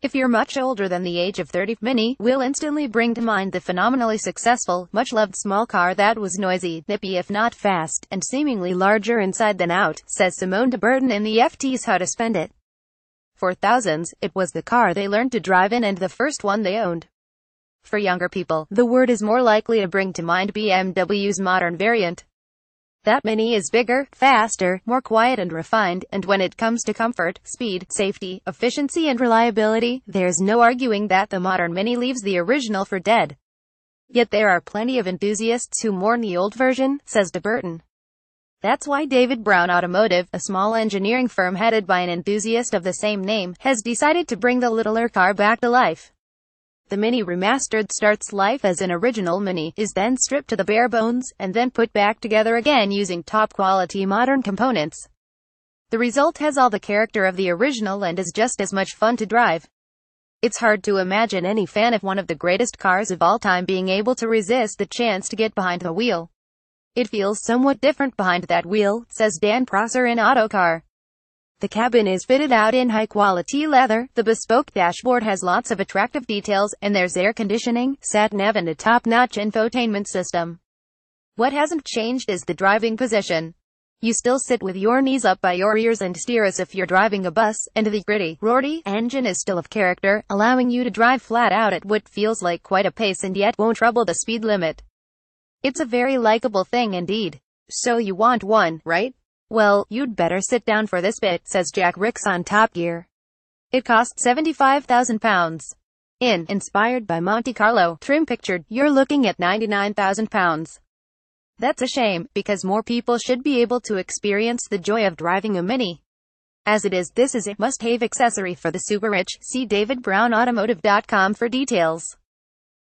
If you're much older than the age of 30, Mini will instantly bring to mind the phenomenally successful, much-loved small car that was noisy, nippy if not fast, and seemingly larger inside than out, says Simone de Burton in the FT's How to Spend It. For thousands, it was the car they learned to drive in and the first one they owned. For younger people, the word is more likely to bring to mind BMW's modern variant. That Mini is bigger, faster, more quiet and refined, and when it comes to comfort, speed, safety, efficiency and reliability, there's no arguing that the modern Mini leaves the original for dead. Yet there are plenty of enthusiasts who mourn the old version, says DeBurton. That's why David Brown Automotive, a small engineering firm headed by an enthusiast of the same name, has decided to bring the littler car back to life. The Mini Remastered starts life as an original Mini, is then stripped to the bare bones, and then put back together again using top-quality modern components. The result has all the character of the original and is just as much fun to drive. It's hard to imagine any fan of one of the greatest cars of all time being able to resist the chance to get behind the wheel. It feels somewhat different behind that wheel, says Dan Prosser in Autocar. The cabin is fitted out in high-quality leather, the bespoke dashboard has lots of attractive details, and there's air conditioning, sat-nav and a top-notch infotainment system. What hasn't changed is the driving position. You still sit with your knees up by your ears and steer as if you're driving a bus, and the gritty, roarty engine is still of character, allowing you to drive flat out at what feels like quite a pace and yet won't trouble the speed limit. It's a very likable thing indeed. So you want one, right? Well, you'd better sit down for this bit, says Jack Ricks on Top Gear. It cost 75,000 pounds. In, inspired by Monte Carlo, trim pictured, you're looking at 99,000 pounds. That's a shame, because more people should be able to experience the joy of driving a Mini. As it is, this is a must-have accessory for the super rich. See DavidBrownAutomotive.com for details.